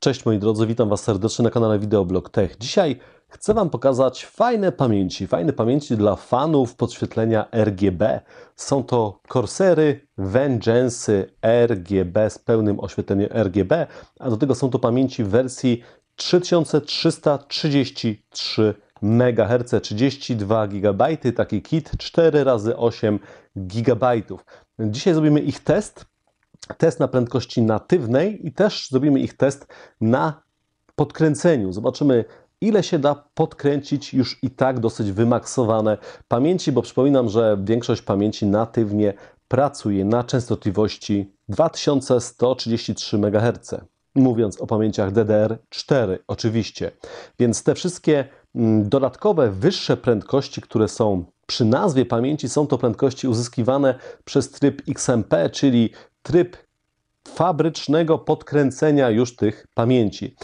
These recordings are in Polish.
Cześć moi drodzy, witam Was serdecznie na kanale Videoblog Tech. Dzisiaj chcę Wam pokazać fajne pamięci, fajne pamięci dla fanów podświetlenia RGB. Są to Corsery Vengeance RGB z pełnym oświetleniem RGB, a do tego są to pamięci w wersji 3333 MHz, 32 GB, taki kit 4 razy 8 GB. Dzisiaj zrobimy ich test test na prędkości natywnej i też zrobimy ich test na podkręceniu. Zobaczymy, ile się da podkręcić już i tak dosyć wymaksowane pamięci, bo przypominam, że większość pamięci natywnie pracuje na częstotliwości 2133 MHz. Mówiąc o pamięciach DDR4, oczywiście. Więc te wszystkie mm, dodatkowe, wyższe prędkości, które są przy nazwie pamięci, są to prędkości uzyskiwane przez tryb XMP, czyli tryb fabrycznego podkręcenia już tych pamięci.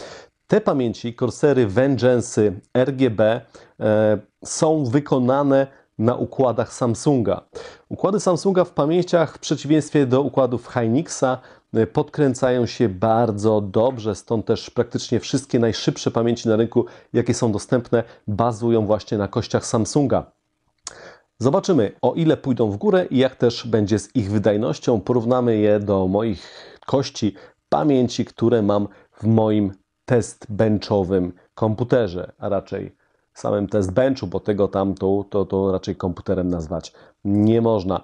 Te pamięci, Corsery Vengeance RGB, e, są wykonane na układach Samsunga. Układy Samsunga w pamięciach, w przeciwieństwie do układów Hynixa, e, podkręcają się bardzo dobrze, stąd też praktycznie wszystkie najszybsze pamięci na rynku, jakie są dostępne, bazują właśnie na kościach Samsunga. Zobaczymy, o ile pójdą w górę i jak też będzie z ich wydajnością. Porównamy je do moich kości pamięci, które mam w moim test benchowym komputerze, a raczej samym test benchu, bo tego tam to, to, to raczej komputerem nazwać nie można.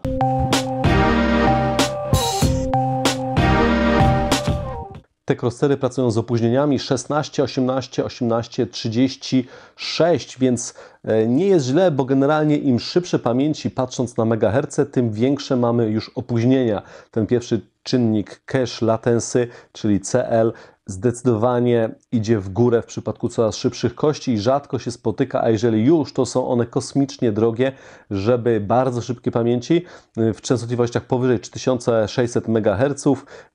te crossery pracują z opóźnieniami 16, 18, 18, 36, więc e, nie jest źle, bo generalnie im szybsze pamięci patrząc na megaherce, tym większe mamy już opóźnienia. Ten pierwszy czynnik cache latensy, czyli CL, zdecydowanie idzie w górę w przypadku coraz szybszych kości i rzadko się spotyka, a jeżeli już, to są one kosmicznie drogie, żeby bardzo szybkie pamięci w częstotliwościach powyżej 3600 MHz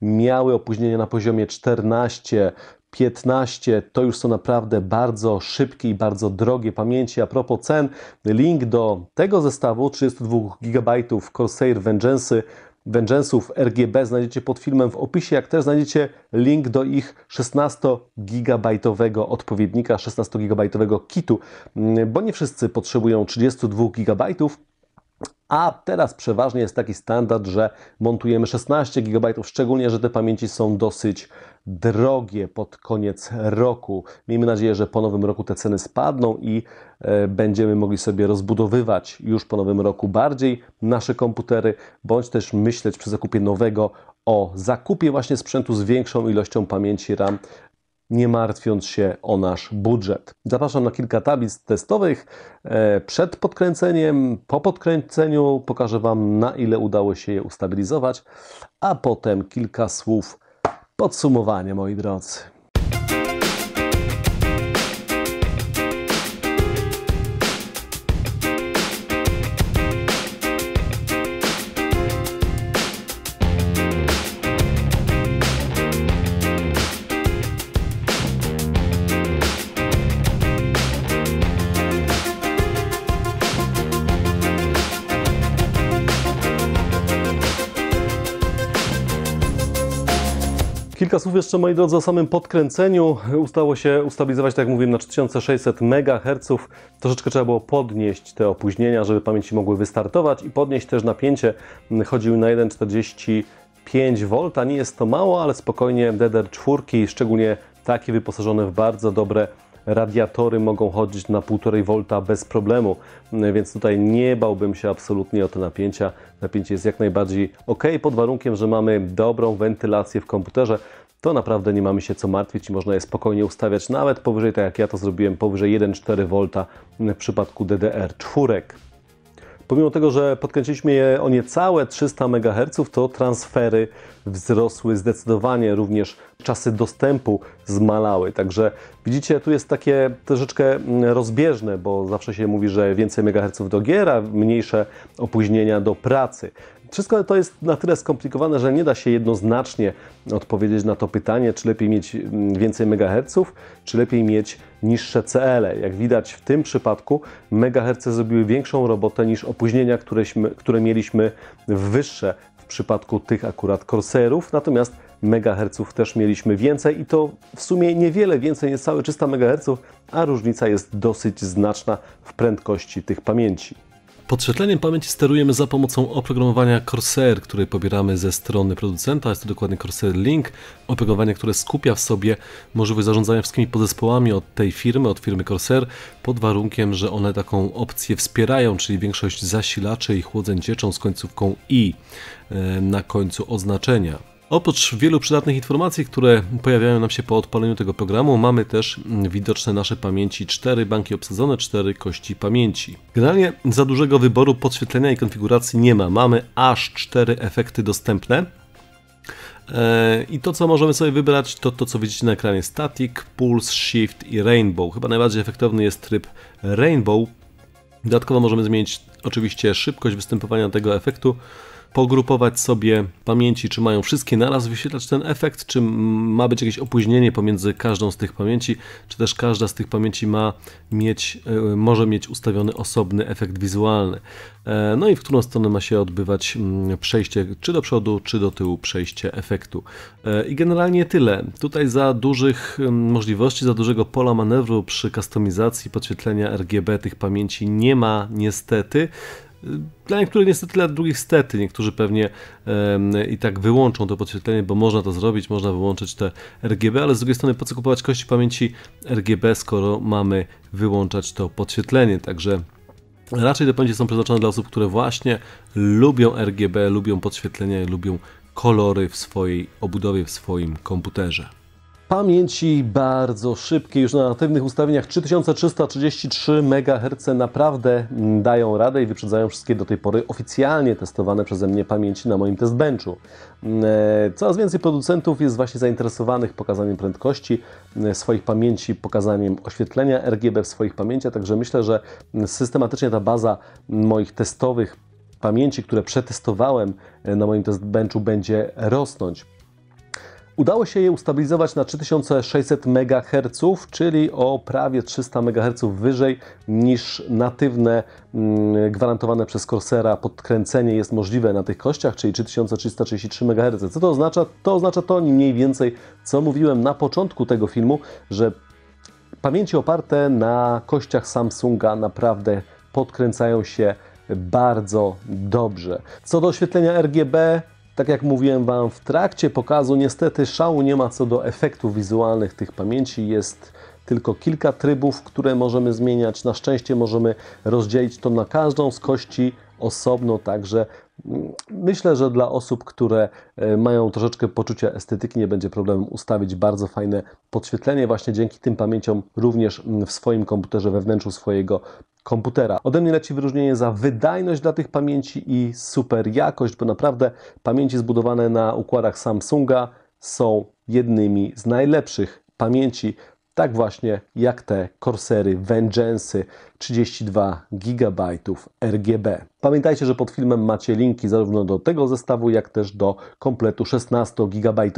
miały opóźnienie na poziomie 14 15 to już są naprawdę bardzo szybkie i bardzo drogie pamięci. A propos cen, link do tego zestawu 32 GB Corsair Vengeance Vengeance'ów RGB znajdziecie pod filmem w opisie, jak też znajdziecie link do ich 16-gigabajtowego odpowiednika, 16-gigabajtowego kitu, mm, bo nie wszyscy potrzebują 32 gigabajtów. A teraz przeważnie jest taki standard, że montujemy 16 GB, szczególnie, że te pamięci są dosyć drogie pod koniec roku. Miejmy nadzieję, że po nowym roku te ceny spadną i e, będziemy mogli sobie rozbudowywać już po nowym roku bardziej nasze komputery, bądź też myśleć przy zakupie nowego o zakupie właśnie sprzętu z większą ilością pamięci RAM, nie martwiąc się o nasz budżet. Zapraszam na kilka tablic testowych. E, przed podkręceniem, po podkręceniu pokażę Wam, na ile udało się je ustabilizować, a potem kilka słów podsumowanie, moi drodzy. Kilka słów jeszcze, moi drodzy, o samym podkręceniu. Ustało się ustabilizować, tak jak mówiłem, na 3600 MHz. Troszeczkę trzeba było podnieść te opóźnienia, żeby pamięci mogły wystartować i podnieść też napięcie. Chodził na 1,45 V. Nie jest to mało, ale spokojnie DDR4, szczególnie takie wyposażone w bardzo dobre radiatory mogą chodzić na 1,5 V bez problemu, mm, więc tutaj nie bałbym się absolutnie o te napięcia. Napięcie jest jak najbardziej ok, pod warunkiem, że mamy dobrą wentylację w komputerze, to naprawdę nie mamy się co martwić i można je spokojnie ustawiać nawet powyżej, tak jak ja to zrobiłem, powyżej 1,4 V mm, w przypadku DDR4. Pomimo tego, że podkręciliśmy je o niecałe 300 MHz, to transfery wzrosły zdecydowanie, również czasy dostępu zmalały. Także widzicie, tu jest takie troszeczkę mm, rozbieżne, bo zawsze się mówi, że więcej MHz do gier, mniejsze opóźnienia do pracy. Wszystko to jest na tyle skomplikowane, że nie da się jednoznacznie odpowiedzieć na to pytanie, czy lepiej mieć mm, więcej megaherców, czy lepiej mieć niższe CL. -e. Jak widać w tym przypadku megaherce zrobiły większą robotę niż opóźnienia, któreśmy, które mieliśmy wyższe w przypadku tych akurat Corsairów, natomiast megaherców też mieliśmy więcej i to w sumie niewiele więcej, niecałe 300 megaherców, a różnica jest dosyć znaczna w prędkości tych pamięci. Podświetleniem pamięci sterujemy za pomocą oprogramowania Corsair, które pobieramy ze strony producenta, jest to dokładnie Corsair Link, oprogramowanie, które skupia w sobie możliwość zarządzania wszystkimi podzespołami od tej firmy, od firmy Corsair, pod warunkiem, że one taką opcję wspierają, czyli większość zasilaczy i chłodzeń cieczą z końcówką i e, na końcu oznaczenia. Oprócz wielu przydatnych informacji, które pojawiają nam się po odpaleniu tego programu, mamy też mm, widoczne nasze pamięci cztery banki obsadzone, cztery kości pamięci. Generalnie za dużego wyboru podświetlenia i konfiguracji nie ma. Mamy aż cztery efekty dostępne. E, I to, co możemy sobie wybrać, to to, co widzicie na ekranie: Static, Pulse, Shift i Rainbow. Chyba najbardziej efektowny jest tryb Rainbow. Dodatkowo możemy zmienić oczywiście szybkość występowania tego efektu pogrupować sobie pamięci, czy mają wszystkie naraz, wyświetlać ten efekt, czy ma być jakieś opóźnienie pomiędzy każdą z tych pamięci, czy też każda z tych pamięci ma mieć, e, może mieć ustawiony osobny efekt wizualny. E, no i w którą stronę ma się odbywać mm, przejście, czy do przodu, czy do tyłu przejście efektu. E, I generalnie tyle. Tutaj za dużych mm, możliwości, za dużego pola manewru przy kustomizacji podświetlenia RGB tych pamięci nie ma niestety. Dla niektórych niestety, dla drugich stety. Niektórzy pewnie i tak wyłączą to podświetlenie, bo można to zrobić, można wyłączyć te RGB, ale z drugiej strony po co kupować kości pamięci RGB, skoro mamy wyłączać to podświetlenie, także... Raczej te pamięci są przeznaczone dla osób, które właśnie lubią RGB, lubią podświetlenie, lubią kolory w swojej obudowie, w swoim komputerze. Pamięci bardzo szybkie, już na natywnych ustawieniach 3333 MHz naprawdę dają radę i wyprzedzają wszystkie do tej pory oficjalnie testowane przeze mnie pamięci na moim testbenchu. E, coraz więcej producentów jest właśnie zainteresowanych pokazaniem prędkości e, swoich pamięci, pokazaniem oświetlenia RGB w swoich pamięciach, także myślę, że systematycznie ta baza moich testowych pamięci, które przetestowałem e, na moim testbenchu będzie rosnąć. Udało się je ustabilizować na 3600 MHz, czyli o prawie 300 MHz wyżej niż natywne mm, gwarantowane przez Corsera podkręcenie jest możliwe na tych kościach, czyli 3333 MHz. Co to oznacza? To oznacza to mniej więcej, co mówiłem na początku tego filmu, że pamięci oparte na kościach Samsunga naprawdę podkręcają się bardzo dobrze. Co do oświetlenia RGB, tak jak mówiłem Wam w trakcie pokazu, niestety szału nie ma co do efektów wizualnych tych pamięci. Jest tylko kilka trybów, które możemy zmieniać. Na szczęście możemy rozdzielić to na każdą z kości osobno, także Myślę, że dla osób, które e, mają troszeczkę poczucia estetyki, nie będzie problemem ustawić bardzo fajne podświetlenie właśnie dzięki tym pamięciom również mm, w swoim komputerze, we wnętrzu swojego komputera. Ode mnie leci wyróżnienie za wydajność dla tych pamięci i super jakość, bo naprawdę pamięci zbudowane na układach Samsunga są jednymi z najlepszych pamięci tak właśnie jak te Corsery Vengeance 32 GB RGB. Pamiętajcie, że pod filmem macie linki zarówno do tego zestawu, jak też do kompletu 16 GB,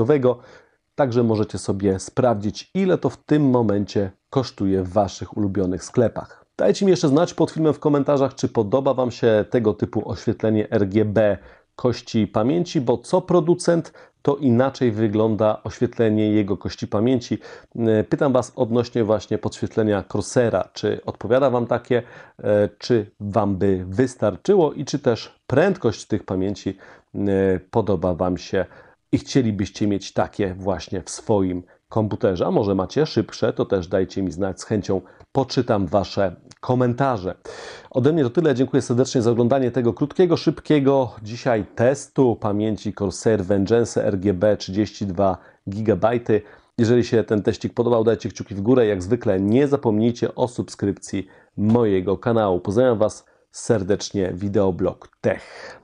także możecie sobie sprawdzić, ile to w tym momencie kosztuje w Waszych ulubionych sklepach. Dajcie mi jeszcze znać pod filmem w komentarzach, czy podoba Wam się tego typu oświetlenie RGB kości pamięci, bo co producent to inaczej wygląda oświetlenie jego kości pamięci. E, pytam Was odnośnie właśnie podświetlenia Crossera. Czy odpowiada Wam takie, e, czy Wam by wystarczyło i czy też prędkość tych pamięci e, podoba Wam się i chcielibyście mieć takie właśnie w swoim komputerze. A może macie szybsze, to też dajcie mi znać. Z chęcią poczytam Wasze komentarze. Ode mnie to tyle. Dziękuję serdecznie za oglądanie tego krótkiego, szybkiego dzisiaj testu pamięci Corsair Vengeance RGB 32 GB. Jeżeli się ten teścik podobał, dajcie kciuki w górę. Jak zwykle nie zapomnijcie o subskrypcji mojego kanału. Pozdrawiam Was serdecznie, Wideoblog Tech.